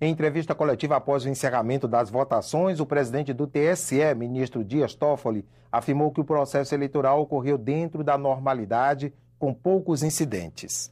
Em entrevista coletiva após o encerramento das votações, o presidente do TSE, ministro Dias Toffoli, afirmou que o processo eleitoral ocorreu dentro da normalidade, com poucos incidentes.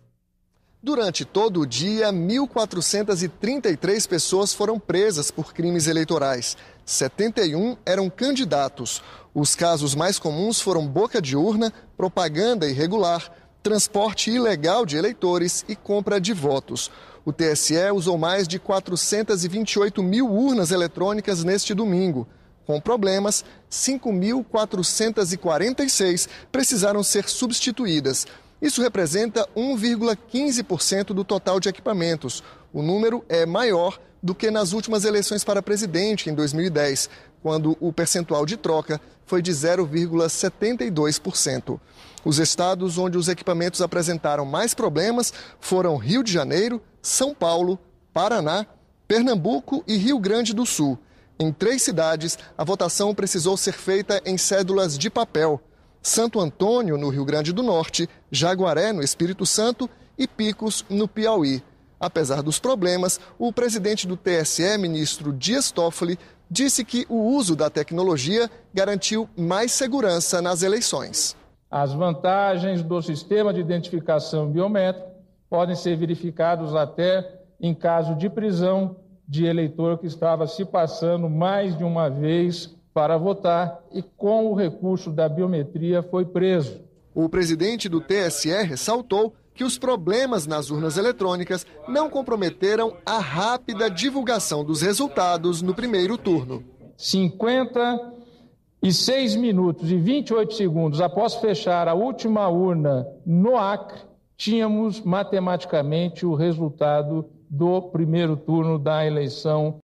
Durante todo o dia, 1.433 pessoas foram presas por crimes eleitorais. 71 eram candidatos. Os casos mais comuns foram boca de urna, propaganda irregular, transporte ilegal de eleitores e compra de votos. O TSE usou mais de 428 mil urnas eletrônicas neste domingo. Com problemas, 5.446 precisaram ser substituídas. Isso representa 1,15% do total de equipamentos. O número é maior do que nas últimas eleições para presidente, em 2010, quando o percentual de troca foi de 0,72%. Os estados onde os equipamentos apresentaram mais problemas foram Rio de Janeiro, são Paulo, Paraná, Pernambuco e Rio Grande do Sul. Em três cidades, a votação precisou ser feita em cédulas de papel. Santo Antônio, no Rio Grande do Norte, Jaguaré, no Espírito Santo e Picos, no Piauí. Apesar dos problemas, o presidente do TSE, ministro Dias Toffoli, disse que o uso da tecnologia garantiu mais segurança nas eleições. As vantagens do sistema de identificação biométrica podem ser verificados até em caso de prisão de eleitor que estava se passando mais de uma vez para votar e, com o recurso da biometria, foi preso. O presidente do TSE ressaltou que os problemas nas urnas eletrônicas não comprometeram a rápida divulgação dos resultados no primeiro turno. 56 minutos e 28 segundos após fechar a última urna no Acre, tínhamos matematicamente o resultado do primeiro turno da eleição